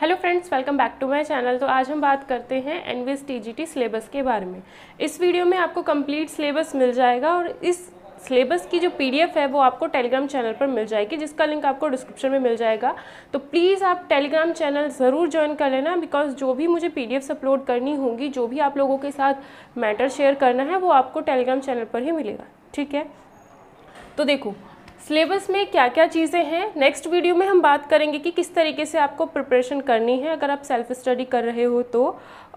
hello friends welcome back to my channel तो आज हम बात करते हैं एनवीएस टीजीटी सिलेबस के बारे में इस वीडियो में आपको कंप्लीट सिलेबस मिल जाएगा और इस सिलेबस की जो पीडीएफ है वो आपको टेलीग्राम चैनल पर मिल जाएगी जिसका लिंक आपको डिस्क्रिप्शन में मिल जाएगा तो प्लीज़ आप टेलीग्राम चैनल ज़रूर ज्वाइन कर लेना बिकॉज जो भी मुझे पी अपलोड करनी होगी जो भी आप लोगों के साथ मैटर शेयर करना है वो आपको टेलीग्राम चैनल पर ही मिलेगा ठीक है तो देखो सिलेबस में क्या क्या चीज़ें हैं नेक्स्ट वीडियो में हम बात करेंगे कि किस तरीके से आपको प्रिपरेशन करनी है अगर आप सेल्फ स्टडी कर रहे हो तो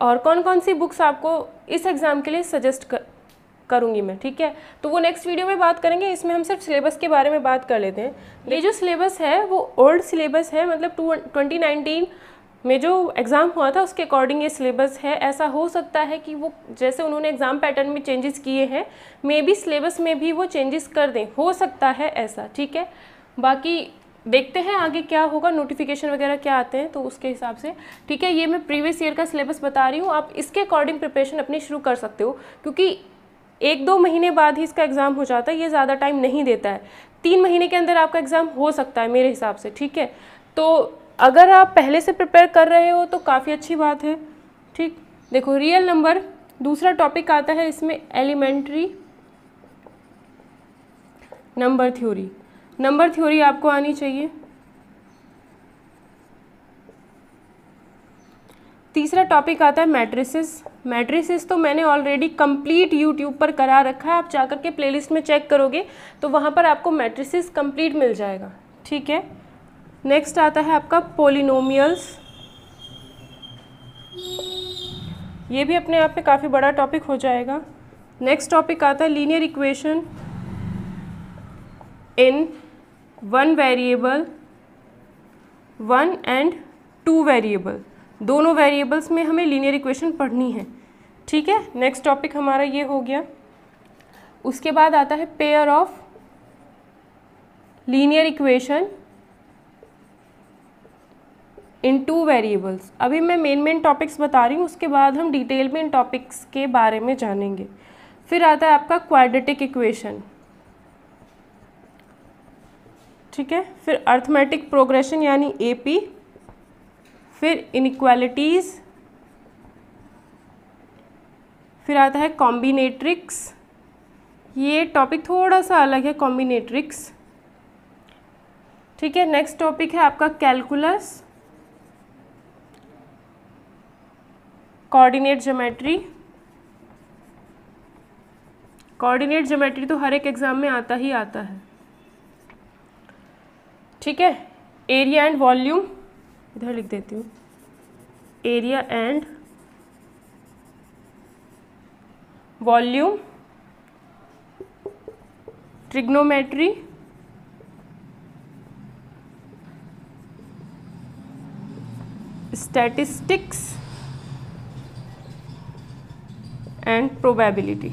और कौन कौन सी बुक्स आपको इस एग्ज़ाम के लिए सजेस्ट कर करूँगी मैं ठीक है तो वो नेक्स्ट वीडियो में बात करेंगे इसमें हम सिर्फ सिलेबस के बारे में बात कर लेते हैं ये जो सिलेबस है वो ओल्ड सिलेबस है मतलब टू ट्वेंटी नाइनटीन में जो एग्ज़ाम हुआ था उसके अकॉर्डिंग ये सिलेबस है ऐसा हो सकता है कि वो जैसे उन्होंने एग्ज़ाम पैटर्न में चेंजेस किए हैं मे बी सिलेबस में भी वो चेंजेस कर दें हो सकता है ऐसा ठीक है बाकी देखते हैं आगे क्या होगा नोटिफिकेशन वगैरह क्या आते हैं तो उसके हिसाब से ठीक है ये मैं प्रीवियस ईयर का सिलेबस बता रही हूँ आप इसके अकॉर्डिंग प्रिपरेशन अपनी शुरू कर सकते हो क्योंकि एक दो महीने बाद ही इसका एग्ज़ाम हो जाता है ये ज़्यादा टाइम नहीं देता है तीन महीने के अंदर आपका एग्ज़ाम हो सकता है मेरे हिसाब से ठीक है तो अगर आप पहले से प्रिपेयर कर रहे हो तो काफ़ी अच्छी बात है ठीक देखो रियल नंबर दूसरा टॉपिक आता है इसमें elementary number theory number theory आपको आनी चाहिए तीसरा टॉपिक आता है मैट्रिसेस मैट्रिसेस तो मैंने ऑलरेडी कंप्लीट यूट्यूब पर करा रखा है आप जाकर के प्लेलिस्ट में चेक करोगे तो वहाँ पर आपको मैट्रिसेस कंप्लीट मिल जाएगा ठीक है नेक्स्ट आता है आपका पोलिनोमियल्स ये भी अपने आप में काफ़ी बड़ा टॉपिक हो जाएगा नेक्स्ट टॉपिक आता है linear equation in one variable one and two variable दोनों वेरिएबल्स में हमें लीनियर इक्वेशन पढ़नी है ठीक है नेक्स्ट टॉपिक हमारा ये हो गया उसके बाद आता है pair of linear equation in two variables अभी मैं मेन मेन टॉपिक्स बता रही हूँ उसके बाद हम डिटेल में इन टॉपिक्स के बारे में जानेंगे फिर आता है आपका क्वाड्रेटिक इक्वेशन ठीक है फिर अर्थमेटिक प्रोग्रेशन यानी एपी फिर इनक्वालिटीज़ फिर आता है कॉम्बिनेट्रिक्स ये टॉपिक थोड़ा सा अलग है कॉम्बिनेट्रिक्स ठीक है नेक्स्ट टॉपिक है आपका calculus coordinate geometry coordinate geometry तो हर एक एग्ज़ाम में आता ही आता है ठीक है एरिया एंड वॉल्यूम इधर लिख देती हूँ area and volume trigonometry statistics and probability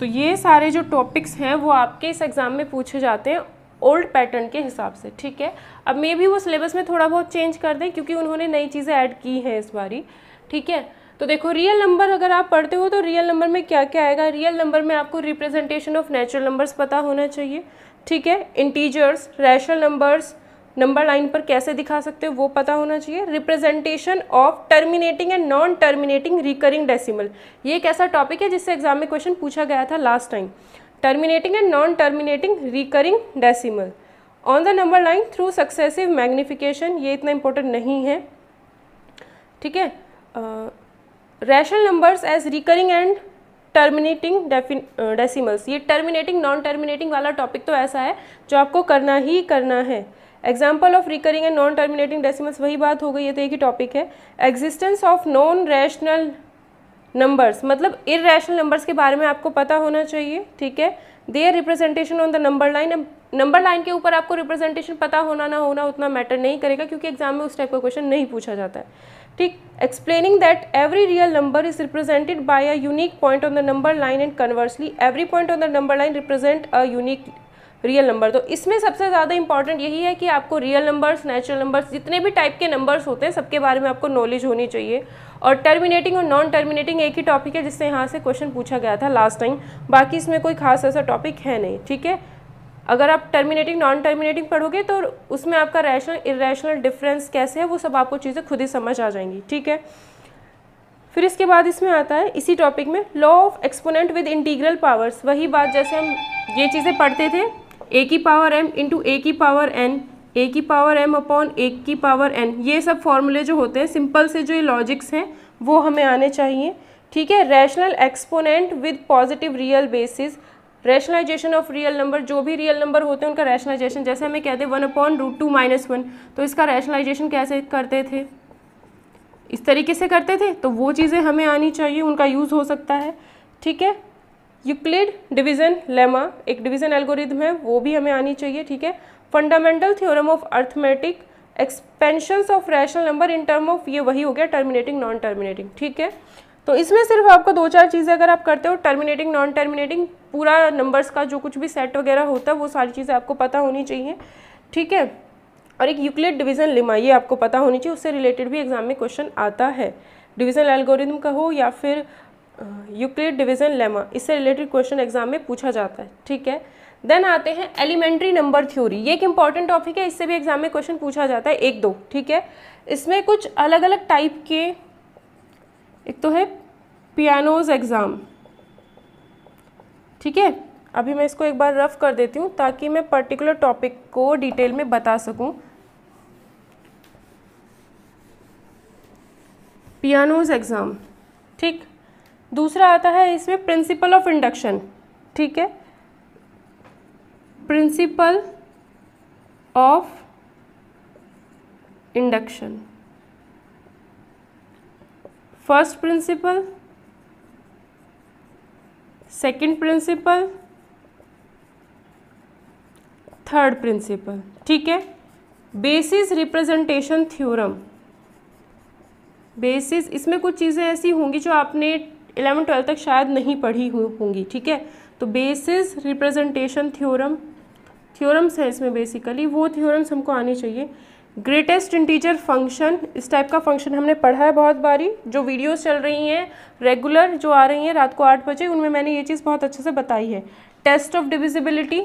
तो ये सारे जो टॉपिक्स हैं वो आपके इस एग्ज़ाम में पूछे जाते हैं ओल्ड पैटर्न के हिसाब से ठीक है अब मे भी वो सिलेबस में थोड़ा बहुत चेंज कर दें क्योंकि उन्होंने नई चीज़ें ऐड की हैं इस बारी ठीक है तो देखो रियल नंबर अगर आप पढ़ते हो तो रियल नंबर में क्या क्या आएगा रियल नंबर में आपको रिप्रेजेंटेशन ऑफ नेचुरल नंबर्स पता होना चाहिए ठीक है integers rational numbers number line पर कैसे दिखा सकते हो वो पता होना चाहिए representation of terminating and non terminating recurring decimal ये एक ऐसा टॉपिक है जिससे एग्जाम में क्वेश्चन पूछा गया था last time terminating and non terminating recurring decimal on the number line through successive magnification ये इतना इंपॉर्टेंट नहीं है ठीक है rational numbers as recurring and terminating decimals ये टर्मिनेटिंग नॉन टर्मिनेटिंग वाला टॉपिक तो ऐसा है जो आपको करना ही करना है example of recurring and non terminating decimals वही बात हो गई है तो एक ही टॉपिक है existence of non rational numbers मतलब इरेशनल नंबर्स के बारे में आपको पता होना चाहिए ठीक है their representation on the number line number line के ऊपर आपको रिप्रेजेंटेशन पता होना ना होना उतना मैटर नहीं करेगा क्योंकि एग्जाम में उस टाइप का क्वेश्चन नहीं पूछा जाता है ठीक explaining that every real number is represented by a unique point on the number line and conversely every point on the number line represent a unique real number तो इसमें सबसे ज़्यादा इंपॉर्टेंट यही है कि आपको रियल नंबर्स नेचुरल नंबर्स जितने भी टाइप के नंबर्स होते हैं सबके बारे में आपको नॉलेज होनी चाहिए और टर्मिनेटिंग और नॉन टर्मिनेटिंग एक ही टॉपिक है जिससे यहाँ से क्वेश्चन पूछा गया था लास्ट टाइम बाकी इसमें कोई खास ऐसा टॉपिक है नहीं ठीक है अगर आप टर्मिनेटिंग नॉन टर्मिनेटिंग पढ़ोगे तो उसमें आपका रैशनल इरेशनल डिफरेंस कैसे है वो सब आपको चीज़ें खुद ही समझ आ जाएंगी ठीक है फिर इसके बाद इसमें आता है इसी टॉपिक में law of exponent with integral powers वही बात जैसे हम ये चीज़ें पढ़ते थे ए की पावर एम इंटू ए की पावर एन ए की पावर एम अपॉन ए की पावर एन ये सब फॉर्मूले जो होते हैं सिंपल से जो ये लॉजिक्स हैं वो हमें आने चाहिए ठीक है rational exponent with positive real basis rationalization of real number जो भी रियल नंबर होते हैं उनका रैशनलाइजेशन जैसे हमें कहते हैं one upon root two minus one तो इसका रैशनलाइजेशन कैसे करते थे इस तरीके से करते थे तो वो चीज़ें हमें आनी चाहिए उनका यूज़ हो सकता है ठीक है यूक्लिड डिवीजन लेमा एक डिवीजन एल्गोरिथम है वो भी हमें आनी चाहिए ठीक है fundamental theorem of arithmetic expansions of rational number in term of ये वही हो गया टर्मिनेटिंग नॉन टर्मिनेटिंग ठीक है तो इसमें सिर्फ आपको दो चार चीज़ें अगर आप करते हो टर्मिनेटिंग नॉन टर्मिनेटिंग पूरा नंबर्स का जो कुछ भी सेट वगैरह होता है वो सारी चीज़ें आपको पता होनी चाहिए ठीक है और एक यूक्लिड डिवीज़न लिमा ये आपको पता होनी चाहिए उससे रिलेटेड भी एग्जाम में क्वेश्चन आता है डिवीज़न एल्गोरिदम का हो या फिर यूक्लिड डिवीजन लेमा इससे रिलेटेड क्वेश्चन एग्जाम में पूछा जाता है ठीक है देन आते हैं एलिमेंट्री नंबर थ्योरी ये एक इंपॉर्टेंट टॉपिक है इससे भी एग्जाम में क्वेश्चन पूछा जाता है एक दो ठीक है इसमें कुछ अलग अलग टाइप के एक तो है पियानोज एग्ज़ाम ठीक है अभी मैं इसको एक बार रफ कर देती हूँ ताकि मैं पर्टिकुलर टॉपिक को डिटेल में बता सकूँ पियानोज एग्ज़ाम ठीक दूसरा आता है इसमें प्रिंसिपल ऑफ इंडक्शन ठीक है principle of induction first principle second principle third principle ठीक है बेसिस रिप्रेजेंटेशन थ्योरम बेसिस इसमें कुछ चीज़ें ऐसी होंगी जो आपने इलेवन ट्वेल्व तक शायद नहीं पढ़ी हुई होंगी ठीक है तो बेसिस रिप्रेजेंटेशन थ्योरम थ्योरम्स हैं इसमें बेसिकली वो थ्योरम्स हमको आने चाहिए ग्रेटेस्ट इंटीजर फंक्शन इस टाइप का फंक्शन हमने पढ़ा है बहुत बारी जो वीडियोस चल रही हैं रेगुलर जो आ रही हैं रात को आठ बजे उनमें मैंने ये चीज़ बहुत अच्छे से बताई है टेस्ट ऑफ डिविजिबिलिटी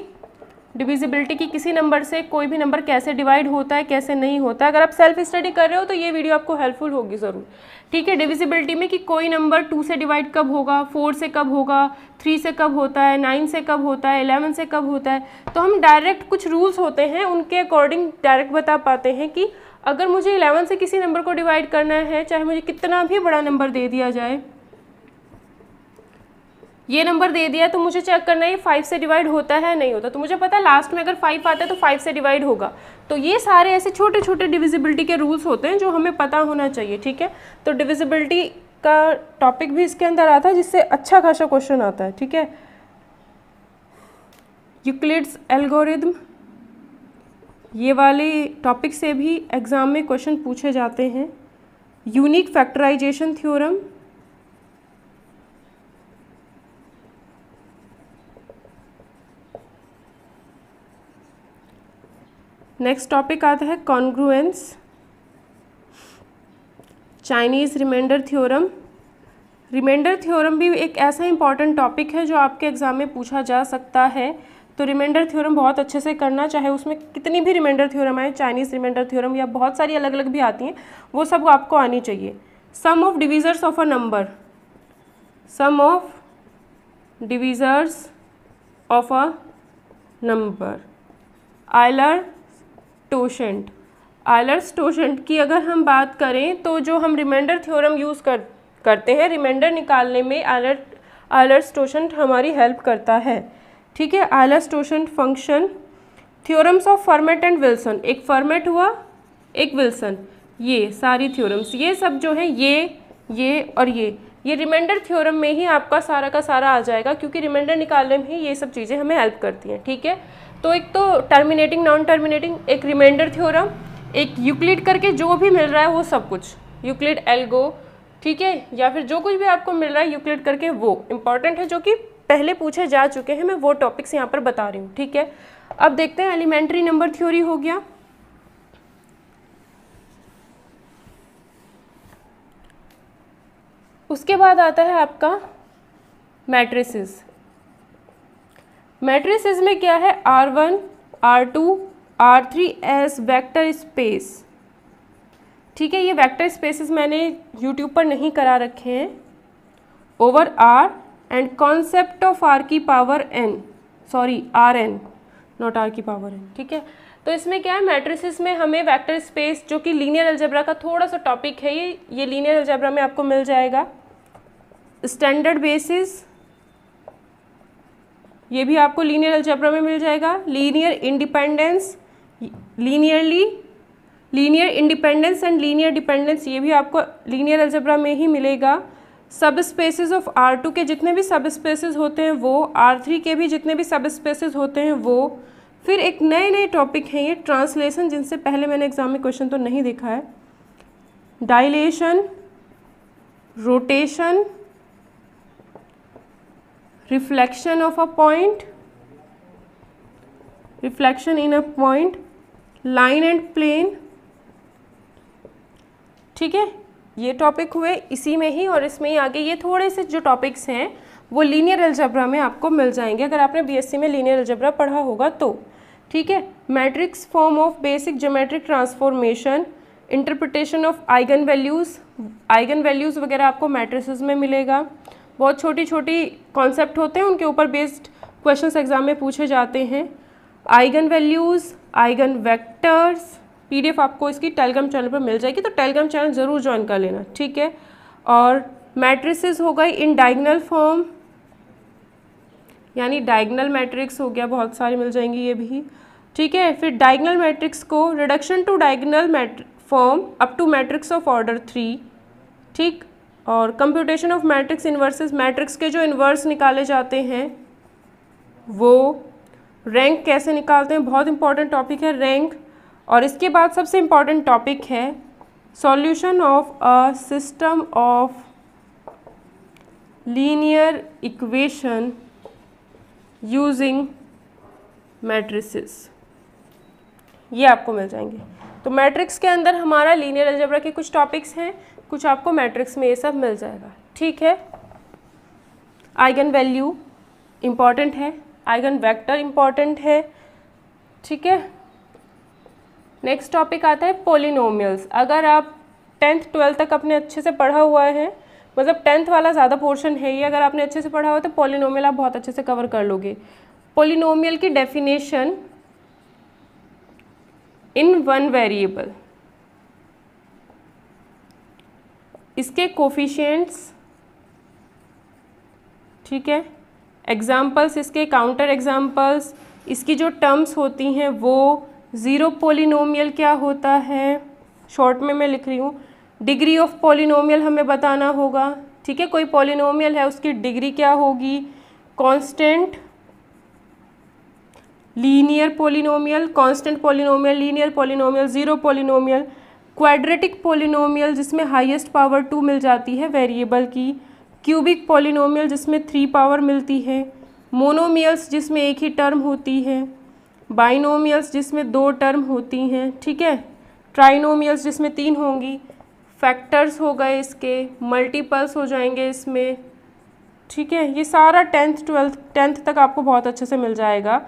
डिविजिबिलिटी की किसी नंबर से कोई भी नंबर कैसे डिवाइड होता है कैसे नहीं होता है अगर आप सेल्फ स्टडी कर रहे हो तो ये वीडियो आपको हेल्पफुल होगी ज़रूर ठीक है डिविजिबिलिटी में कि कोई नंबर टू से डिवाइड कब होगा फोर से कब होगा थ्री से कब होता है नाइन से कब होता है एलेवन से कब होता है तो हम डायरेक्ट कुछ रूल्स होते हैं उनके अकॉर्डिंग डायरेक्ट बता पाते हैं कि अगर मुझे इलेवन से किसी नंबर को डिवाइड करना है चाहे मुझे कितना भी बड़ा नंबर दे दिया जाए ये नंबर दे दिया तो मुझे चेक करना है फाइव से डिवाइड होता है नहीं होता तो मुझे पता है लास्ट में अगर फाइव आता है तो फाइव से डिवाइड होगा तो ये सारे ऐसे छोटे छोटे डिविजिबिलिटी के रूल्स होते हैं जो हमें पता होना चाहिए ठीक है तो डिविजिबिलिटी का टॉपिक भी इसके अंदर आता है जिससे अच्छा खासा क्वेश्चन आता है ठीक है यूक्लिड्स एल्गोरिदम ये वाले टॉपिक से भी एग्ज़ाम में क्वेश्चन पूछे जाते हैं unique factorization theorem next topic आता है congruence Chinese remainder theorem remainder theorem भी एक ऐसा इंपॉर्टेंट टॉपिक है जो आपके एग्ज़ाम में पूछा जा सकता है तो रिमाइंडर थ्योरम बहुत अच्छे से करना चाहे उसमें कितनी भी रिमाइंडर थ्योरम आए चाइनीज़ रिमाइंडर थ्योरम या बहुत सारी अलग अलग भी आती हैं वो सब आपको आनी चाहिए sum of divisors of a number sum of divisors of a number Euler totient Euler's totient की अगर हम बात करें तो जो हम रिमाइंडर थ्योरम यूज़ कर करते हैं रिमाइंडर निकालने में आयलर्ट आयलर्स टोशेंट हमारी हेल्प करता है ठीक है Euler's totient function theorems of Fermat and Wilson एक फर्मेट हुआ एक विल्सन ये सारी थ्योरम्स ये सब जो है ये ये और ये ये रिमाइंडर थ्योरम में ही आपका सारा का सारा आ जाएगा क्योंकि रिमाइंडर निकालने में ही ये सब चीज़ें हमें हेल्प करती हैं ठीक है तो एक तो टर्मिनेटिंग नॉन टर्मिनेटिंग एक रिमाइंडर थ्योरम एक यूक्लिड करके जो भी मिल रहा है वो सब कुछ यूक्लिड एल्गो ठीक है या फिर जो कुछ भी आपको मिल रहा है यूक्लिड करके वो इंपॉर्टेंट है जो कि पहले पूछे जा चुके हैं मैं वो टॉपिक्स यहाँ पर बता रही हूँ ठीक है अब देखते हैं एलिमेंट्री नंबर थ्योरी हो गया उसके बाद आता है आपका मैट्रिसेस मेट्रिस में क्या है R one R two R three as vector space ठीक है ये वैक्टर स्पेसिस मैंने यूट्यूब पर नहीं करा रखे हैं over R and concept of R की power N sorry R N not R की पावर एन ठीक है तो इसमें क्या है मैट्रिसेस में हमें वेक्टर स्पेस जो कि लीनियर अल्जेब्रा का थोड़ा सा टॉपिक है ये ये लीनियर अल्जेब्रा में आपको मिल जाएगा स्टैंडर्ड बेसिस ये भी आपको लीनियर अलजेब्रा में मिल जाएगा linear independence linearly linear independence and linear dependence ये भी आपको लीनियर अलजेब्रा में ही मिलेगा सब स्पेसिस ऑफ आर टू के जितने भी सब स्पेसिस होते हैं वो आर थ्री के भी जितने भी सब स्पेसिस होते हैं वो फिर एक नए नए टॉपिक हैं ये ट्रांसलेशन जिनसे पहले मैंने एग्जाम में क्वेश्चन तो नहीं देखा है dilation rotation reflection of a point reflection in a point line and plane ठीक है ये टॉपिक हुए इसी में ही और इसमें ही आगे ये थोड़े से जो टॉपिक्स हैं वो लीनियर एल्जब्रा में आपको मिल जाएंगे अगर आपने बीएससी में लीनियर एल्जब्रा पढ़ा होगा तो ठीक है matrix form of basic geometric transformation interpretation of eigen values eigen values वगैरह आपको मैट्रिस में मिलेगा बहुत छोटी छोटी कॉन्सेप्ट होते हैं उनके ऊपर बेस्ड क्वेश्चन एग्जाम में पूछे जाते हैं आइगन वैल्यूज़ आइगन वैक्टर्स एफ आपको इसकी टेलीग्राम चैनल पर मिल जाएगी तो टेलीग्राम चैनल ज़रूर ज्वाइन कर लेना ठीक है और मैट्रिसेस हो गए इन डाइगनल फॉर्म यानी डाइगनल मैट्रिक्स हो गया बहुत सारी मिल जाएंगी ये भी ठीक है फिर डाइगनल मैट्रिक्स को reduction to diagonal form up to matrix of order three ठीक और computation of matrix inverses matrix के जो इन्वर्स निकाले जाते हैं वो रैंक कैसे निकालते हैं बहुत इंपॉर्टेंट टॉपिक है रैंक और इसके बाद सबसे इम्पॉर्टेंट टॉपिक है solution of a system of linear equation using matrices ये आपको मिल जाएंगे तो मैट्रिक्स के अंदर हमारा लीनियर अल्जेब्रा के कुछ टॉपिक्स हैं कुछ आपको मैट्रिक्स में ये सब मिल जाएगा ठीक है आइगन वैल्यू इम्पॉर्टेंट है आइगन वेक्टर इम्पॉर्टेंट है ठीक है नेक्स्ट टॉपिक आता है पोलिनोमियल्स अगर आप टेंथ ट्वेल्थ तक अपने अच्छे से पढ़ा हुआ है मतलब टेंथ वाला ज़्यादा पोर्शन है ही अगर आपने अच्छे से पढ़ा हुआ तो पोलिनोमियल आप बहुत अच्छे से कवर कर लोगे पोलिनोमियल की डेफिनेशन इन वन वेरिएबल इसके कोफिशियंट्स ठीक है एग्जाम्पल्स इसके काउंटर एग्जाम्पल्स इसकी जो टर्म्स होती हैं वो ज़ीरो पोलिनोमियल क्या होता है शॉर्ट में मैं लिख रही हूँ डिग्री ऑफ पोलिनोमियल हमें बताना होगा ठीक है कोई पोलिनोमियल है उसकी डिग्री क्या होगी constant linear polynomial constant polynomial linear polynomial zero polynomial quadratic polynomial जिसमें हाईएस्ट पावर टू मिल जाती है वेरिएबल की क्यूबिक पोलिनोमियल जिसमें थ्री पावर मिलती है मोनोमियल्स जिसमें एक ही टर्म होती है बाइनोमियल्स जिसमें दो टर्म होती हैं ठीक है ट्राइनोमियल्स जिसमें तीन होंगी फैक्टर्स हो गए इसके मल्टीपल्स हो जाएंगे इसमें ठीक है ये सारा टेंथ ट्वेल्थ टेंथ तक आपको बहुत अच्छे से मिल जाएगा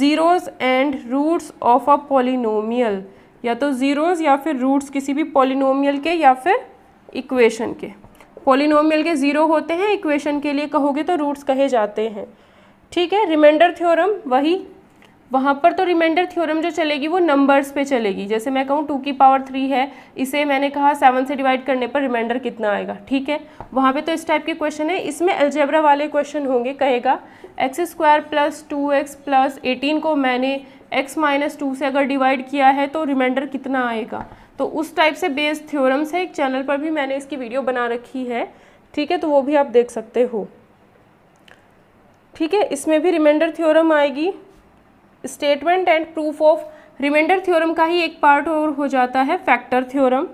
zeros and roots of a polynomial या तो ज़ीरोज़ या फिर रूट्स किसी भी पोलिनोमियल के या फिर इक्वेशन के पोलिनोमियल के ज़ीरो होते हैं इक्वेशन के लिए कहोगे तो रूट्स कहे जाते हैं ठीक है रिमाइंडर थ्योरम वही वहाँ पर तो रिमाइंडर थ्योरम जो चलेगी वो नंबर्स पे चलेगी जैसे मैं कहूँ टू की पावर थ्री है इसे मैंने कहा सेवन से डिवाइड करने पर रिमाइंडर कितना आएगा ठीक है वहाँ पे तो इस टाइप के क्वेश्चन है इसमें एल्जेब्रा वाले क्वेश्चन होंगे कहेगा X square plus two X plus eighteen को मैंने एक्स माइनस टू से अगर डिवाइड किया है तो रिमाइंडर कितना आएगा तो उस टाइप से बेस थ्योरम्स है एक चैनल पर भी मैंने इसकी वीडियो बना रखी है ठीक है तो वो भी आप देख सकते हो ठीक है इसमें भी रिमाइंडर थ्योरम आएगी statement and proof of remainder theorem का ही एक पार्ट और हो जाता है फैक्टर थ्योरम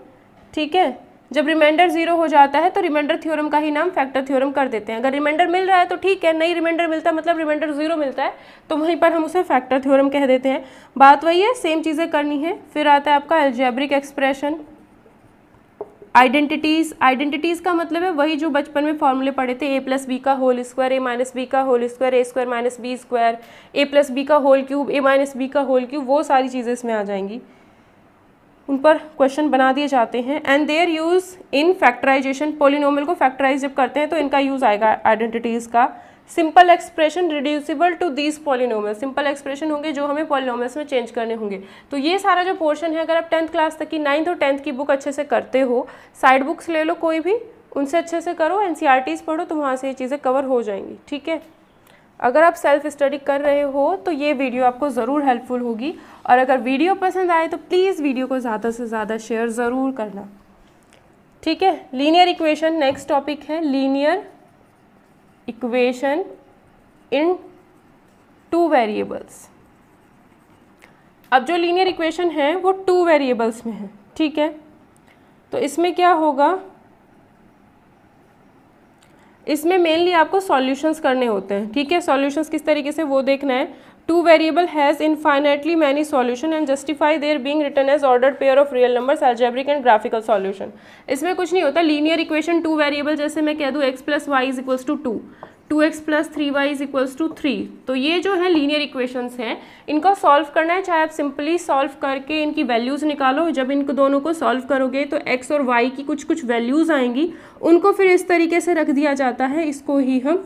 ठीक है जब रिमाइंडर जीरो हो जाता है तो रिमाइंडर थ्योरम का ही नाम फैक्टर थ्योरम कर देते हैं अगर रिमाइंडर मिल रहा है तो ठीक है नहीं रिमाइंडर मिलता है मतलब रिमाइंडर जीरो मिलता है तो वहीं पर हम उसे फैक्टर थ्योरम कह देते हैं बात वही है सेम चीज़ें करनी है फिर आता है आपका एल्जेब्रिक एक्सप्रेशन आइडेंटिटीज़ आइडेंटिटीज़ का मतलब है वही जो बचपन में फॉर्मूले पढ़े थे ए प्लस बी का whole square A minus B का whole square A square minus B square A plus B का whole cube A minus B का होल क्यूब वो सारी चीज़ें इसमें आ जाएंगी उन पर क्वेश्चन बना दिए जाते हैं and their use in factorization polynomial को फैक्टराइज जब करते हैं तो इनका यूज़ आएगा आइडेंटिटीज़ का simple expression reducible to these polynomial simple expression होंगे जो हमें पोलिनोमल्स में चेंज करने होंगे तो ये सारा जो पोर्शन है अगर आप टेंथ क्लास तक की नाइन्थ और टेंथ की बुक अच्छे से करते हो साइड बुक्स ले लो कोई भी उनसे अच्छे से करो एन e पढ़ो तो वहाँ से ये चीज़ें कवर हो जाएंगी ठीक है अगर आप सेल्फ स्टडी कर रहे हो तो ये वीडियो आपको ज़रूर हेल्पफुल होगी और अगर वीडियो पसंद आए तो प्लीज़ वीडियो को ज़्यादा से ज़्यादा शेयर ज़रूर करना ठीक है लीनियर इक्वेशन नेक्स्ट टॉपिक है linear equation in two variables अब जो लीनियर इक्वेशन है वो टू वेरिएबल्स में है ठीक है तो इसमें क्या होगा इसमें मेनली आपको सॉल्यूशंस करने होते हैं ठीक है सॉल्यूशंस किस तरीके से वो देखना है two variable has finitely many solution and justify their being written as order pair of real numbers algebraic and graphical solution इसमें कुछ नहीं होता लीनियर इक्वेशन टू वेरिएबल जैसे मैं कह दूँ X plus Y is equals to two two X plus three Y is equals to three तो ये जो है लीनियर इक्वेशंस हैं इनको सॉल्व करना है चाहे आप सिंपली सॉल्व करके इनकी वैल्यूज़ निकालो जब इनको दोनों को सॉल्व करोगे तो एक्स और वाई की कुछ कुछ वैल्यूज़ आएंगी उनको फिर इस तरीके से रख दिया जाता है इसको ही हम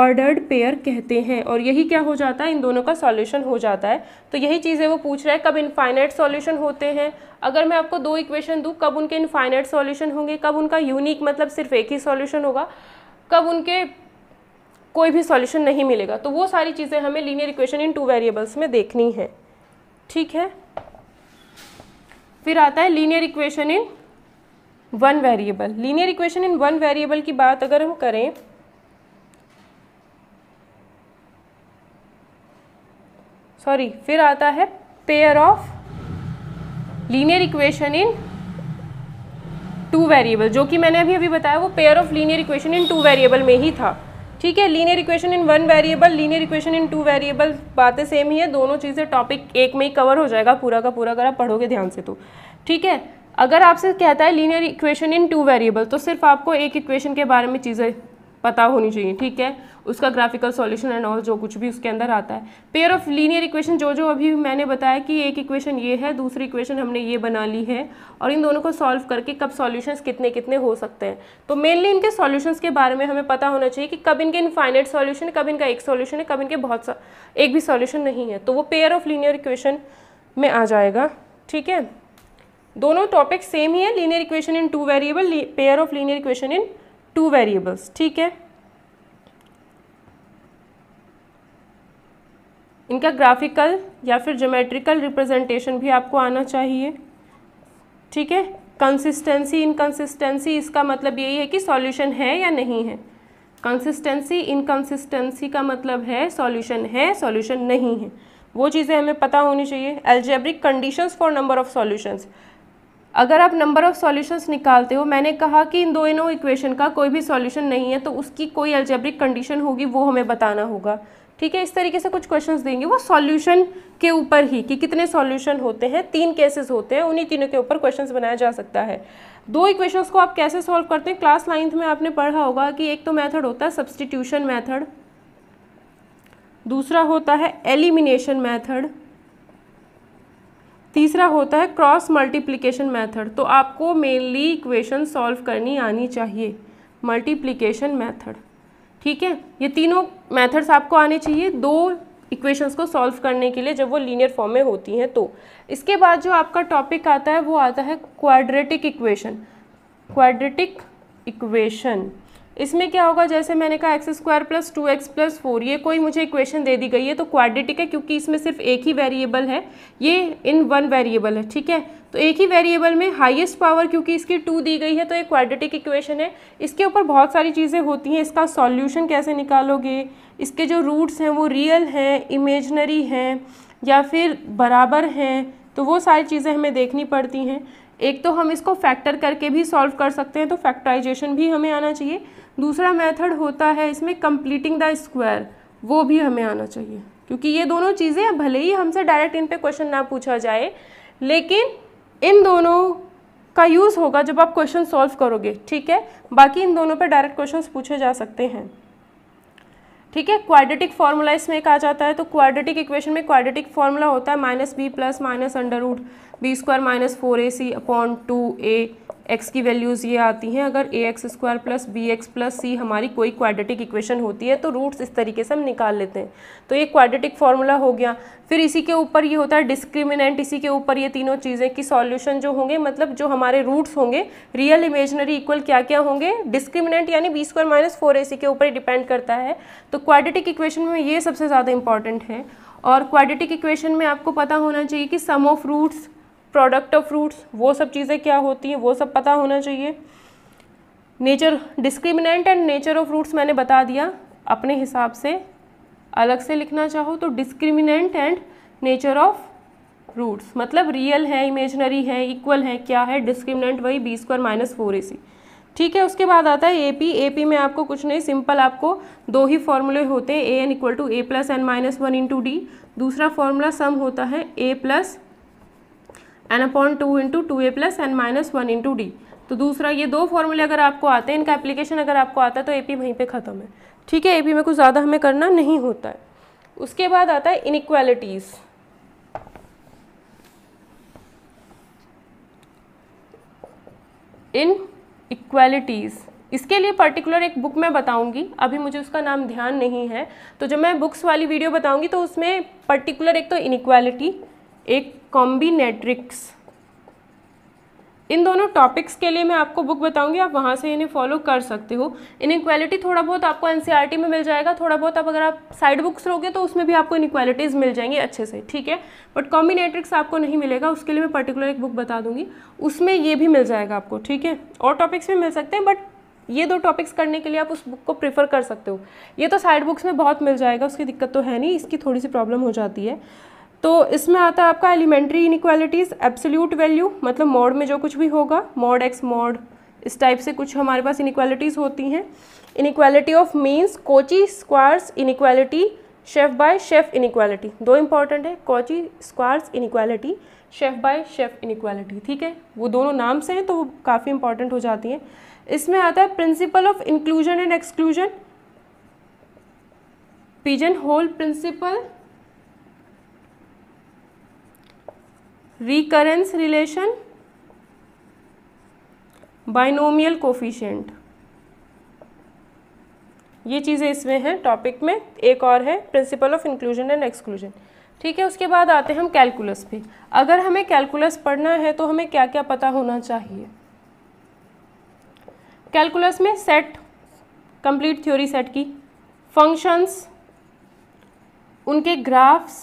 ऑर्डर्ड पेयर कहते हैं और यही क्या हो जाता है इन दोनों का सॉल्यूशन हो जाता है तो यही चीज़ें वो पूछ रहा है कब इनफाइनाइट सॉल्यूशन होते हैं अगर मैं आपको दो इक्वेशन दूँ कब उनके इनफाइनाइट सॉल्यूशन होंगे कब उनका यूनिक मतलब सिर्फ एक ही सॉल्यूशन होगा कब उनके कोई भी सॉल्यूशन नहीं मिलेगा तो वो सारी चीज़ें हमें linear equation in two variables में देखनी है ठीक है फिर आता है linear equation in one variable linear equation in one variable की बात अगर हम करें सॉरी फिर आता है pair of linear equation in two variable जो कि मैंने अभी अभी बताया वो pair of linear equation in two variable में ही था ठीक है linear equation in one variable linear equation in two variable बातें सेम ही है दोनों चीज़ें टॉपिक एक में ही कवर हो जाएगा पूरा का पूरा अगर आप पढ़ोगे ध्यान से तो ठीक है अगर आपसे कहता है linear equation in two variable तो सिर्फ आपको एक इक्वेशन के बारे में चीज़ें पता होनी चाहिए ठीक है उसका ग्राफिकल सॉल्यूशन एंड ऑल जो कुछ भी उसके अंदर आता है पेयर ऑफ लीनियर इक्वेशन जो जो अभी मैंने बताया कि एक इक्वेशन ये है दूसरी इक्वेशन हमने ये बना ली है और इन दोनों को सॉल्व करके कब सॉल्यूशंस कितने कितने हो सकते हैं तो मेनली इनके सॉल्यूशंस के बारे में हमें पता होना चाहिए कि कब इनके इनफाइनाइट सॉल्यूशन है कब इनका एक सोल्यूशन है कब इनके बहुत सा एक भी सॉल्यूशन नहीं है तो वो पेयर ऑफ लीनियर इक्वेशन में आ जाएगा ठीक है दोनों टॉपिक सेम ही है linear equation in two variable pair of linear equation in two variables ठीक है इनका ग्राफिकल या फिर ज्योमेट्रिकल रिप्रेजेंटेशन भी आपको आना चाहिए ठीक है कंसिस्टेंसी इनकंसिस्टेंसी इसका मतलब यही है कि सॉल्यूशन है या नहीं है कंसिस्टेंसी इनकंसिस्टेंसी का मतलब है सॉल्यूशन है सॉल्यूशन नहीं है वो चीज़ें हमें पता होनी चाहिए algebraic conditions for number of solutions अगर आप नंबर ऑफ़ सॉल्यूशंस निकालते हो मैंने कहा कि इन दोनों इक्वेशन का कोई भी सॉल्यूशन नहीं है तो उसकी कोई अल्जेब्रिक कंडीशन होगी वो हमें बताना होगा ठीक है इस तरीके से कुछ क्वेश्चंस देंगे वो सॉल्यूशन के ऊपर ही कि कितने सॉल्यूशन होते हैं तीन केसेस होते हैं उन्हीं तीनों के ऊपर क्वेश्चंस बनाया जा सकता है दो इक्वेशंस को आप कैसे सॉल्व करते हैं क्लास नाइन्थ में आपने पढ़ा होगा कि एक तो मेथड होता है सब्सटीट्यूशन मैथड दूसरा होता है एलिमिनेशन मैथड तीसरा होता है क्रॉस मल्टीप्लिकेशन मेथड तो आपको मेनली इक्वेशन सॉल्व करनी आनी चाहिए मल्टीप्लिकेशन मेथड ठीक है ये तीनों मेथड्स आपको आने चाहिए दो इक्वेशंस को सॉल्व करने के लिए जब वो लीनियर फॉर्म में होती हैं तो इसके बाद जो आपका टॉपिक आता है वो आता है क्वाड्रेटिक इक्वेशन क्वाड्रेटिक इक्वेशन इसमें क्या होगा जैसे मैंने कहा X square plus two X plus four ये कोई मुझे इक्वेशन दे दी गई है तो क्वाड्रेटिक है क्योंकि इसमें सिर्फ एक ही वेरिएबल है ये इन वन वेरिएबल है ठीक है तो एक ही वेरिएबल में हाईएस्ट पावर क्योंकि इसकी टू दी गई है तो एक क्वाड्रेटिक इक्वेशन है इसके ऊपर बहुत सारी चीज़ें होती हैं इसका सॉल्यूशन कैसे निकालोगे इसके जो रूट्स हैं वो रियल हैं इमेजनरी हैं या फिर बराबर हैं तो वो सारी चीज़ें हमें देखनी पड़ती हैं एक तो हम इसको फैक्टर करके भी सॉल्व कर सकते हैं तो फैक्टराइजेशन भी हमें आना चाहिए दूसरा मेथड होता है इसमें कंप्लीटिंग द स्क्वायर वो भी हमें आना चाहिए क्योंकि ये दोनों चीज़ें भले ही हमसे डायरेक्ट इन पे क्वेश्चन ना पूछा जाए लेकिन इन दोनों का यूज़ होगा जब आप क्वेश्चन सॉल्व करोगे ठीक है बाकी इन दोनों पे डायरेक्ट क्वेश्चंस पूछे जा सकते हैं ठीक है क्वाड्रेटिक फार्मूला इसमें एक आ जाता है तो क्वाड्रेटिक इक्वेशन में क्वाड्रेटिक फार्मूला होता है minus B plus minus under root B square minus four A C upon two A X की वैल्यूज़ ये आती हैं अगर A X square plus B X plus C हमारी कोई क्वाड्रेटिक इक्वेशन होती है तो रूट्स इस तरीके से हम निकाल लेते हैं तो ये क्वाड्रेटिक फार्मूला हो गया फिर इसी के ऊपर ये होता है डिस्क्रिमिनेंट इसी के ऊपर ये तीनों चीज़ें कि सॉल्यूशन जो होंगे मतलब जो हमारे रूट्स होंगे रियल इमेजनरी इक्वल क्या क्या होंगे डिस्क्रिमिनेंट यानी B square minus four A C के ऊपर डिपेंड करता है तो क्वाड्रेटिक इक्वेशन में ये सबसे ज़्यादा इंपॉर्टेंट है और क्वाड्रेटिक इक्वेशन में आपको पता होना चाहिए कि sum of roots product of roots वो सब चीज़ें क्या होती हैं वो सब पता होना चाहिए nature discriminant and nature of roots मैंने बता दिया अपने हिसाब से अलग से लिखना चाहो तो discriminant and nature of roots मतलब रियल है इमेजनरी है इक्वल है क्या है डिस्क्रिमिनेंट वही B square minus four A C ठीक है उसके बाद आता है ए पी ए पी में आपको कुछ नहीं सिंपल आपको दो ही फॉर्मूले होते हैं A N equal to A plus N minus one into D दूसरा फॉर्मूला सम होता है A plus N upon two into two A plus N minus one into D तो दूसरा ये दो फॉर्मूले अगर आपको आते हैं इनका एप्लीकेशन अगर आपको आता है तो ए पी वहीं पर ख़त्म है ठीक है ए पी में कुछ ज़्यादा हमें करना नहीं होता है उसके बाद आता है इनक्वालिटीज़ इन इक्वालिटीज़ इसके लिए पर्टिकुलर एक बुक मैं बताऊंगी अभी मुझे उसका नाम ध्यान नहीं है तो जब मैं बुक्स वाली वीडियो बताऊंगी तो उसमें पर्टिकुलर एक तो इनक्वालिटी एक कॉम्बिनेट्रिक्स इन दोनों टॉपिक्स के लिए मैं आपको बुक बताऊंगी आप वहाँ से इन्हें फॉलो कर सकते हो इक्वालिटी थोड़ा बहुत आपको एनसीईआरटी e में मिल जाएगा थोड़ा बहुत आप अगर आप साइड बुक्स लोगे तो उसमें भी आपको इनक्वालिटीज़ मिल जाएंगी अच्छे से ठीक है बट कॉम्बिनेट्रिक्स आपको नहीं मिलेगा उसके लिए मैं पर्टिकुलर एक बुक बता दूंगी उसमें ये भी मिल जाएगा आपको ठीक है और टॉपिक्स भी मिल सकते हैं बट ये दो टॉपिक्स करने के लिए आप उस बुक को प्रेफर कर सकते हो ये तो साइड बुक्स में बहुत मिल जाएगा उसकी दिक्कत तो है नहीं इसकी थोड़ी सी प्रॉब्लम हो जाती है तो इसमें आता है आपका एलिमेंट्री इनक्वालिटीज़ एब्सोल्यूट वैल्यू मतलब मॉड में जो कुछ भी होगा मॉड एक्स मॉड इस टाइप से कुछ हमारे पास इनक्वालिटीज होती हैं inequality of means Cauchy Schwarz inequality Chebyshev inequality दो इंपॉर्टेंट है Cauchy Schwarz inequality Chebyshev inequality ठीक है वो दोनों नाम से हैं तो वो काफ़ी इंपॉर्टेंट हो जाती हैं इसमें आता है principle of inclusion and exclusion pigeon hole principle recurrence relation binomial coefficient ये चीज़ें इसमें हैं टॉपिक में एक और है principle of inclusion and exclusion ठीक है उसके बाद आते हैं हम कैलकुलस पे अगर हमें कैलकुलस पढ़ना है तो हमें क्या क्या पता होना चाहिए कैलकुलस में सेट कंप्लीट थ्योरी सेट की फंक्शंस उनके ग्राफ्स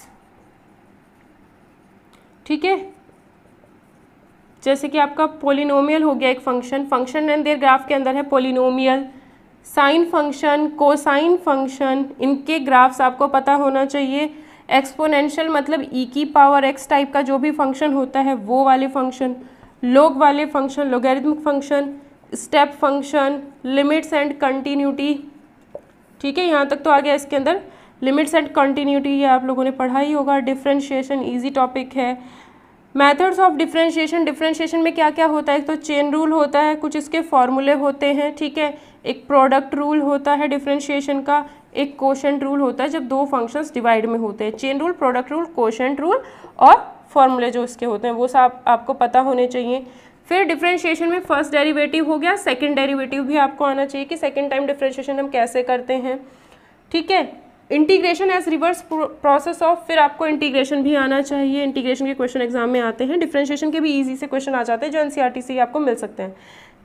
ठीक है जैसे कि आपका पोलिनोमियल हो गया एक function function and their graph के अंदर है polynomial sine function cosine function इनके ग्राफ्स आपको पता होना चाहिए एक्सपोनेंशियल मतलब ई e की पावर एक्स टाइप का जो भी फंक्शन होता है वो वाले फंक्शन लोग वाले function logarithmic function step function limits and continuity ठीक है यहाँ तक तो आ गया इसके अंदर लिमिट्स एंड कंटिन्यूटी ये आप लोगों ने पढ़ा ही होगा डिफ्रेंशिएशन ईजी टॉपिक है मैथड्स ऑफ डिफ्रेंशिएशन डिफ्रेंशिएशन में क्या क्या होता है एक तो चेन रूल होता है कुछ इसके फॉर्मूले होते हैं ठीक है एक प्रोडक्ट रूल होता है डिफ्रेंशिएशन का एक क्वेश्चन रूल होता है जब दो फंक्शंस डिवाइड में होते हैं chain rule product rule quotient rule और फॉर्मूले जो इसके होते हैं वो सब आपको पता होने चाहिए फिर डिफ्रेंशिएशन में फर्स्ट डेरीवेटिव हो गया सेकेंड डेरीवेटिव भी आपको आना चाहिए कि सेकेंड टाइम डिफ्रेंशिएशन हम कैसे करते हैं ठीक है integration as reverse process of फिर आपको इंटीग्रेशन भी आना चाहिए इंटीग्रेशन के क्वेश्चन एग्जाम में आते हैं डिफ्रेंशिएशन के भी ईजी से क्वेश्चन आ जाते हैं जो एन से ही आपको मिल सकते हैं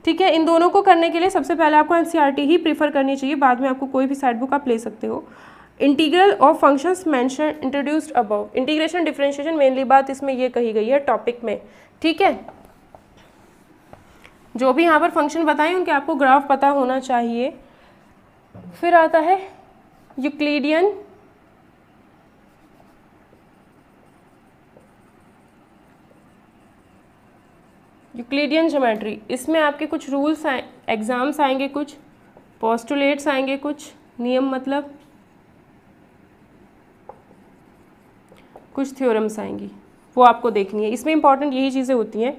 ठीक है इन दोनों को करने के लिए सबसे पहले आपको एन ही प्रीफर करनी चाहिए बाद में आपको कोई भी साइड बुक आप ले सकते हो integral of functions mention introduced above integration differentiation mainly बात इसमें ये कही गई है टॉपिक में ठीक है जो भी यहाँ पर फंक्शन बताएं उनके आपको ग्राफ पता होना चाहिए फिर आता है यूक्लिडियन यूक्लिडियन जोमेट्री इसमें आपके कुछ रूल्स आए एग्ज़ाम्स आएंगे कुछ पोस्टुलेट्स आएंगे कुछ नियम मतलब कुछ थ्योरम्स आएंगी वो आपको देखनी है इसमें इंपॉर्टेंट यही चीज़ें होती हैं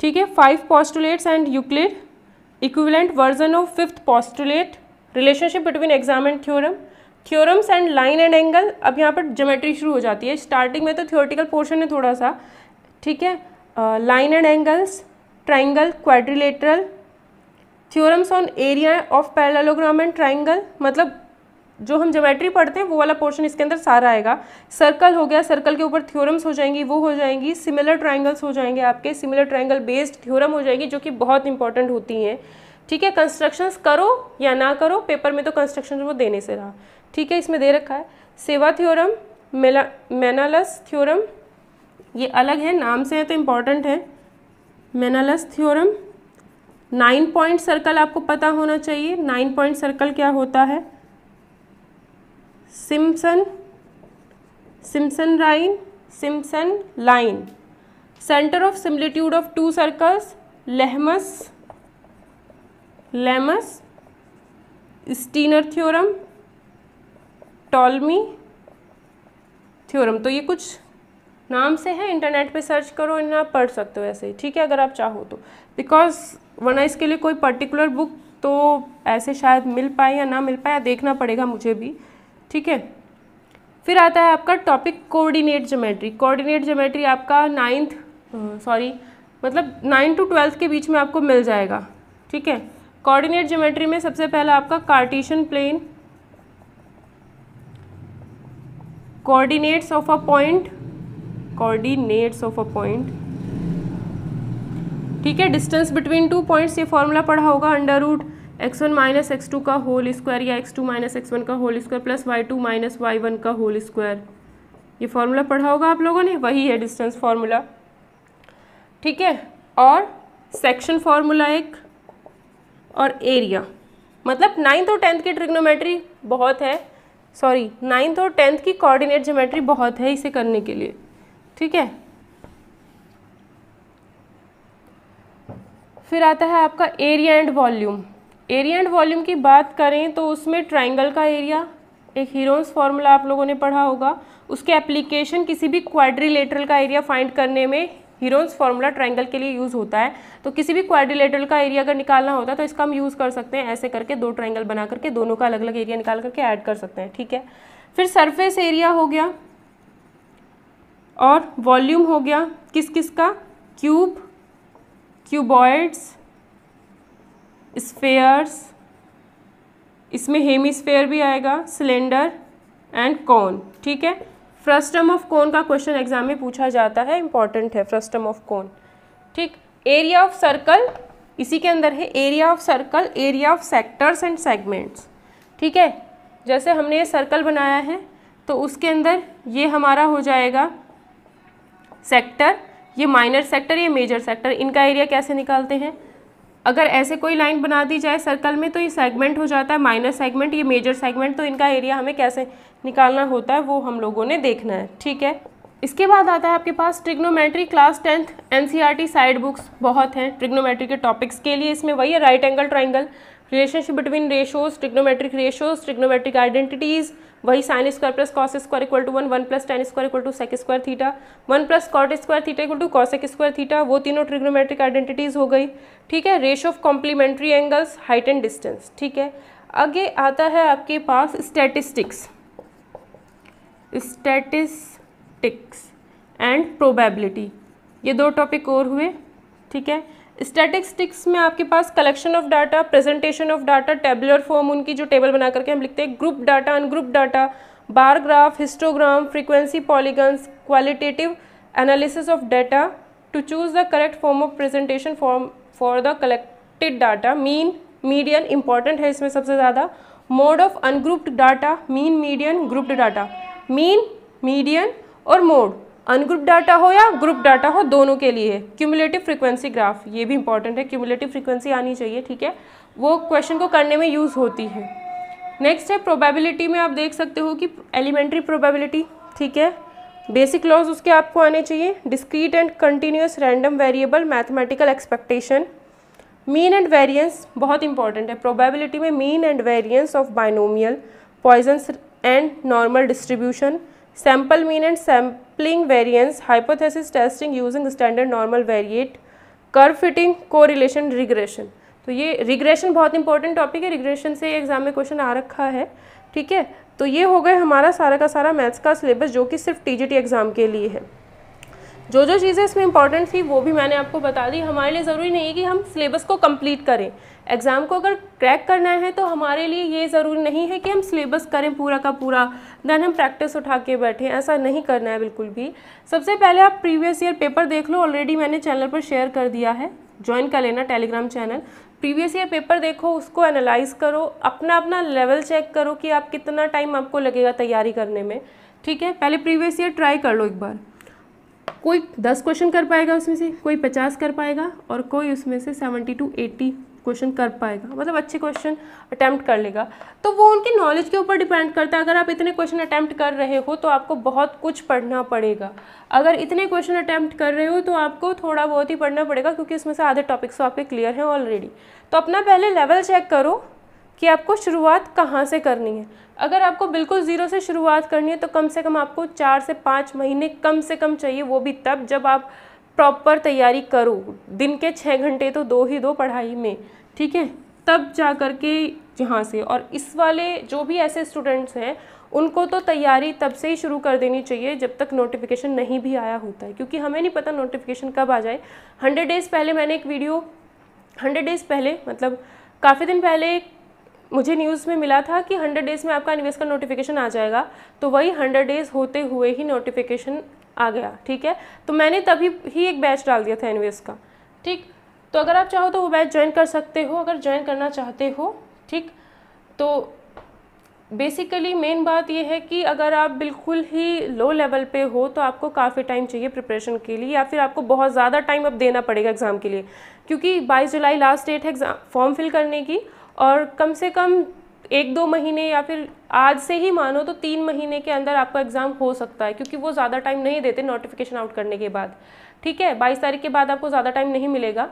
ठीक है five postulates and Euclid equivalent version of fifth postulate relationship between axiom and theorem theorems and line and angle अब यहाँ पर जोमेट्री शुरू हो जाती है स्टार्टिंग में तो थियोरटिकल पोर्शन है थोड़ा सा ठीक है line and angles triangle quadrilateral theorems on area of parallelogram and triangle मतलब जो हम जोमेट्री पढ़ते हैं वो वाला पोर्शन इसके अंदर सारा आएगा सर्कल हो गया सर्कल के ऊपर थ्योरम्स हो जाएंगी वो हो जाएंगी सिमिलर ट्राइंगल्स हो जाएंगे आपके सिमिलर ट्राइंगल बेस्ड थ्योरम हो जाएगी जो कि बहुत इंपॉर्टेंट होती हैं ठीक है कंस्ट्रक्शंस करो या ना करो पेपर में तो कंस्ट्रक्शन वो देने से रहा ठीक है इसमें दे रखा है सेवा थ्योरम मेला मेनालस थ्योरम ये अलग है नाम से है तो इम्पॉर्टेंट है Menelaus theorem nine point circle आपको पता होना चाहिए नाइन पॉइंट सर्कल क्या होता है Simson Simson line Simson line centre of similitude of two circles Lehmus Lehmus Steiner theorem Ptolemy theorem तो ये कुछ नाम से हैं इंटरनेट पे सर्च करो इन्हें आप पढ़ सकते हो ऐसे ही ठीक है अगर आप चाहो तो बिकॉज वरना इसके लिए कोई पर्टिकुलर बुक तो ऐसे शायद मिल पाए या ना मिल पाए देखना पड़ेगा मुझे भी ठीक है फिर आता है आपका topic coordinate geometry coordinate geometry आपका नाइन्थ सॉरी मतलब नाइन टू ट्वेल्थ के बीच में आपको मिल जाएगा ठीक है कोऑर्डिनेट ज्योमेट्री में सबसे पहला आपका Cartesian plane coordinates of a point coordinates of a point ठीक है डिस्टेंस बिटवीन टू पॉइंट्स ये फॉर्मूला पढ़ा होगा under root X one minus X two का होल स्क्वायर या X two minus X one का whole square plus Y two minus Y one का whole square ये फॉर्मूला पढ़ा होगा आप लोगों ने वही है डिस्टेंस फार्मूला ठीक है और सेक्शन फार्मूला एक और एरिया मतलब नाइन्थ और टेंथ की ट्रिग्नोमेट्री बहुत है सॉरी नाइन्थ और टेंथ की कोऑर्डिनेट ज्योमेट्री बहुत है इसे करने के लिए ठीक है फिर आता है आपका area and volume area and volume की बात करें तो उसमें ट्राइंगल का एरिया एक हीरोन्स फार्मूला आप लोगों ने पढ़ा होगा उसके एप्लीकेशन किसी भी क्वाड्रिलेटरल का एरिया फाइंड करने में हीरोन्स फॉर्मूला ट्राइंगल के लिए यूज़ होता है तो किसी भी क्वारिलेटरल का एरिया अगर निकालना होता है तो इसका हम यूज़ कर सकते हैं ऐसे करके दो ट्राइंगल बना करके दोनों का अलग अलग एरिया निकाल करके ऐड कर सकते हैं ठीक है फिर सरफेस एरिया हो गया और वॉल्यूम हो गया किस किस का क्यूब क्यूबॉइड्स स्फेयर्स इसमें हेमी भी आएगा सिलेंडर एंड कॉन ठीक है फ्रस्टम ऑफ कौन का क्वेश्चन एग्जाम में पूछा जाता है इंपॉर्टेंट है फ्रस्टम ऑफ कौन ठीक एरिया ऑफ सर्कल इसी के अंदर है area of circle area of sectors and segments ठीक है जैसे हमने ये सर्कल बनाया है तो उसके अंदर ये हमारा हो जाएगा सेक्टर ये माइनर सेक्टर ये मेजर सेक्टर इनका एरिया कैसे निकालते हैं अगर ऐसे कोई लाइन बना दी जाए सर्कल में तो ये सेगमेंट हो जाता है माइनर सेगमेंट ये मेजर सेगमेंट तो इनका एरिया हमें कैसे निकालना होता है वो हम लोगों ने देखना है ठीक है इसके बाद आता है आपके पास ट्रिग्नोमेट्री क्लास टेंथ एन साइड बुक्स बहुत हैं ट्रिग्नोमेट्री के टॉपिक्स के लिए इसमें वही है right angle triangle relationship between ratios trigonometric ratios trigonometric identities वही sine square plus cos square equal to one one plus tan square equal to sec square theta one plus cot square theta equal to cosec square theta वो तीनों trigonometric identities हो गई ठीक है ratio of complementary angles height and distance ठीक है आगे आता है आपके पास स्टैटिस्टिक्स स्टैटिस्टिक्स एंड प्रोबेबिलिटी ये दो टॉपिक और हुए ठीक है स्टैटिस्टिक्स में आपके पास collection of data presentation of data tabular form उनकी जो टेबल बना करके हम लिखते हैं group data ungroup data bar graph histogram frequency polygons qualitative analysis of data to choose the correct form of presentation form for the collected data mean median important है इसमें सबसे ज़्यादा mode of ungrouped data mean median grouped data mean median और mode ungroup data हो या group data हो दोनों के लिए क्यूमुलेटिव फ्रीक्वेंसी ग्राफ ये भी इंपॉर्टेंट है क्यूमुलेटिव फ्रीक्वेंसी आनी चाहिए ठीक है वो क्वेश्चन को करने में यूज़ होती है नेक्स्ट है प्रोबेबिलिटी में आप देख सकते हो कि एलिमेंट्री प्रोबेबिलिटी ठीक है बेसिक लॉज उसके आपको आने चाहिए discrete and continuous random variable mathematical expectation mean and variance बहुत इंपॉर्टेंट है प्रोबेबिलिटी में mean and variance of binomial Poisson and normal distribution sample mean and sampling variance hypothesis testing using standard normal variate curve fitting relation regression तो ये regression बहुत important topic है regression से exam में question आ रखा है ठीक है तो ये हो गए हमारा सारा का सारा मैथ्स का सिलेबस जो कि सिर्फ टीजीटी एग्ज़ाम के लिए है जो जो चीज़ें इसमें इंपॉर्टेंट थी वो भी मैंने आपको बता दी हमारे लिए ज़रूरी नहीं है कि हम सिलेबस को कंप्लीट करें एग्ज़ाम को अगर क्रैक करना है तो हमारे लिए ये ज़रूरी नहीं है कि हम सिलेबस करें पूरा का पूरा देन हम प्रैक्टिस उठा के बैठें ऐसा नहीं करना है बिल्कुल भी सबसे पहले आप प्रीवियस ईयर पेपर देख लो ऑलरेडी मैंने चैनल पर शेयर कर दिया है ज्वाइन कर लेना Telegram channel previous year paper देखो उसको एनालाइज करो अपना अपना लेवल चेक करो कि आप कितना टाइम आपको लगेगा तैयारी करने में ठीक है पहले प्रीवियस ईयर ट्राई कर लो एक बार कोई दस क्वेश्चन कर पाएगा उसमें से कोई पचास कर पाएगा और कोई उसमें से सेवेंटी टू एट्टी क्वेश्चन कर पाएगा मतलब अच्छे क्वेश्चन अटैम्प्ट कर लेगा तो वो उनके नॉलेज के ऊपर डिपेंड करता है अगर आप इतने क्वेश्चन अटैम्प्ट कर रहे हो तो आपको बहुत कुछ पढ़ना पड़ेगा अगर इतने क्वेश्चन अटैम्प्ट कर रहे हो तो आपको थोड़ा बहुत ही पढ़ना पड़ेगा क्योंकि उसमें से आधे टॉपिक्स तो आपके क्लियर हैं ऑलरेडी तो अपना पहले लेवल चेक करो कि आपको शुरुआत कहाँ से करनी है अगर आपको बिल्कुल ज़ीरो से शुरुआत करनी है तो कम से कम आपको चार से पाँच महीने कम से कम चाहिए वो भी तब जब आप प्रॉपर तैयारी करो दिन के छः घंटे तो दो ही दो पढ़ाई में ठीक है तब जा कर के यहाँ से और इस वाले जो भी ऐसे स्टूडेंट्स हैं उनको तो तैयारी तब से ही शुरू कर देनी चाहिए जब तक नोटिफिकेशन नहीं भी आया होता है क्योंकि हमें नहीं पता नोटिफिकेशन कब आ जाए हंड्रेड डेज़ पहले मैंने एक वीडियो हंड्रेड डेज़ पहले मतलब काफ़ी दिन पहले मुझे न्यूज़ में मिला था कि हंड्रेड डेज़ में आपका इन्वेस्ट का नोटिफिकेशन आ जाएगा तो वही हंड्रेड डेज़ होते हुए ही नोटिफिकेशन आ गया ठीक है तो मैंने तभी ही एक बैच डाल दिया था इन्वेस्ट का ठीक तो अगर आप चाहो तो वो बैच ज्वाइन कर सकते हो अगर ज्वाइन करना चाहते हो ठीक तो बेसिकली मेन बात यह है कि अगर आप बिल्कुल ही लो लेवल पे हो तो आपको काफ़ी टाइम चाहिए प्रिपरेशन के लिए या फिर आपको बहुत ज़्यादा टाइम अब देना पड़ेगा एग्ज़ाम के लिए क्योंकि 22 जुलाई लास्ट डेट है एग्ज़ाम फॉर्म फिल करने की और कम से कम एक दो महीने या फिर आज से ही मानो तो तीन महीने के अंदर आपका एग्ज़ाम हो सकता है क्योंकि वो ज़्यादा टाइम नहीं देते नोटिफिकेशन आउट करने के बाद ठीक है बाईस तारीख के बाद आपको ज़्यादा टाइम नहीं मिलेगा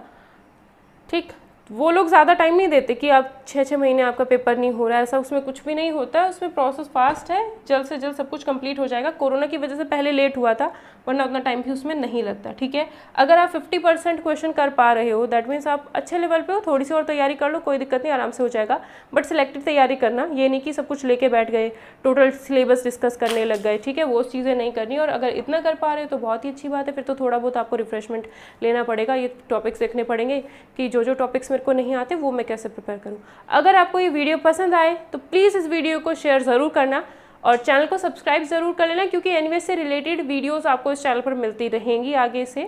ठीक वो लोग ज़्यादा टाइम नहीं देते कि आप छः छः महीने आपका पेपर नहीं हो रहा है ऐसा उसमें कुछ भी नहीं होता है उसमें प्रोसेस फास्ट है जल्द से जल्द सब कुछ कंप्लीट हो जाएगा कोरोना की वजह से पहले लेट हुआ था वरना उतना टाइम भी उसमें नहीं लगता ठीक है अगर आप 50 परसेंट क्वेश्चन कर पा रहे हो दैट मीन्स आप अच्छे लेवल पर हो थोड़ी सी और तैयारी कर लो कोई दिक्कत नहीं आराम से हो जाएगा बट सिलेक्टिव तैयारी करना ये नहीं कि सब कुछ लेके बैठ गए टोटल सिलेबस डिस्कस करने लग गए ठीक है वो चीज़ें नहीं करनी और अगर इतना कर पा रहे हो तो बहुत ही अच्छी बात है फिर तो थोड़ा बहुत आपको रिफ्रेशमेंट लेना पड़ेगा ये टॉपिक्स देखने पड़ेंगे कि जो जो टॉपिक्स मेरे को नहीं आते वो मैं कैसे प्रिपेयर करूँ अगर आपको ये वीडियो पसंद आए तो प्लीज़ इस वीडियो को शेयर ज़रूर करना और चैनल को सब्सक्राइब ज़रूर कर लेना क्योंकि एनवे से रिलेटेड वीडियोज आपको इस चैनल पर मिलती रहेंगी आगे से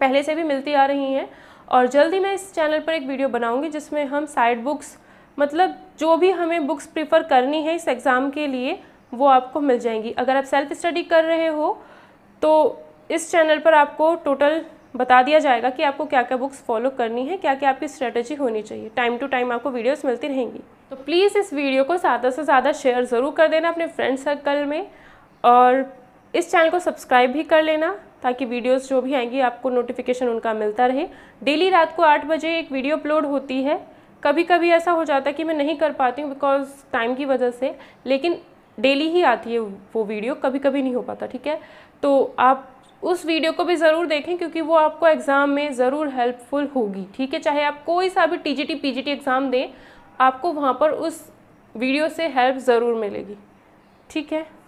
पहले से भी मिलती आ रही हैं और जल्दी मैं इस चैनल पर एक वीडियो बनाऊंगी जिसमें हम साइड बुक्स मतलब जो भी हमें बुक्स प्रीफर करनी है इस एग्ज़ाम के लिए वो आपको मिल जाएंगी अगर आप सेल्फ स्टडी कर रहे हो तो इस चैनल पर आपको टोटल बता दिया जाएगा कि आपको क्या क्या बुक्स फॉलो करनी है क्या क्या आपकी स्ट्रेटजी होनी चाहिए टाइम टू टाइम आपको वीडियोस मिलती रहेंगी तो प्लीज़ इस वीडियो को ज़्यादा से ज़्यादा शेयर ज़रूर कर देना अपने फ्रेंड सर्कल में और इस चैनल को सब्सक्राइब भी कर लेना ताकि वीडियोज़ जो भी आएंगी आपको नोटिफिकेशन उनका मिलता रहे डेली रात को आठ बजे एक वीडियो अपलोड होती है कभी कभी ऐसा हो जाता है कि मैं नहीं कर पाती हूँ बिकॉज टाइम की वजह से लेकिन डेली ही आती है वो वीडियो कभी कभी नहीं हो पाता ठीक है तो आप उस वीडियो को भी ज़रूर देखें क्योंकि वो आपको एग्ज़ाम में ज़रूर हेल्पफुल होगी ठीक है चाहे आप कोई सा भी टी पीजीटी एग्ज़ाम दें आपको वहाँ पर उस वीडियो से हेल्प ज़रूर मिलेगी ठीक है